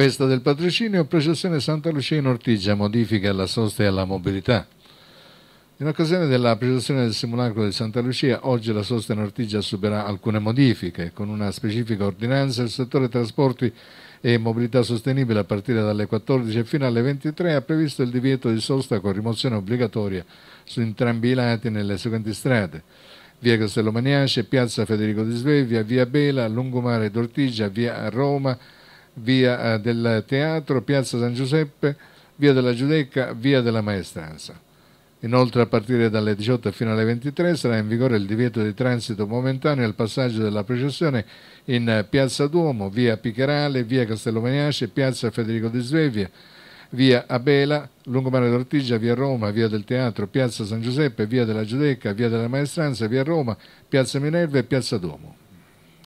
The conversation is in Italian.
Festa del patrocinio, processione Santa Lucia in Ortigia, modifica alla sosta e alla mobilità. In occasione della processione del simulacro di Santa Lucia, oggi la sosta in Ortigia subirà alcune modifiche. Con una specifica ordinanza, il settore trasporti e mobilità sostenibile a partire dalle 14 fino alle 23 ha previsto il divieto di sosta con rimozione obbligatoria su entrambi i lati nelle seguenti strade. Via Castellomaniace, Piazza Federico di Svevia, Via Bela, Lungomare d'Ortigia, Via Roma, via eh, del Teatro, piazza San Giuseppe, via della Giudecca, via della Maestranza. Inoltre a partire dalle 18 fino alle 23 sarà in vigore il divieto di transito momentaneo al passaggio della processione in Piazza Duomo, via Picherale, via Castellomeniace, Piazza Federico di Svevia, via Abela, Lungomare d'Ortigia, via Roma, via del Teatro, Piazza San Giuseppe, via della Giudecca, via della Maestranza, via Roma, Piazza Minerva e Piazza Duomo.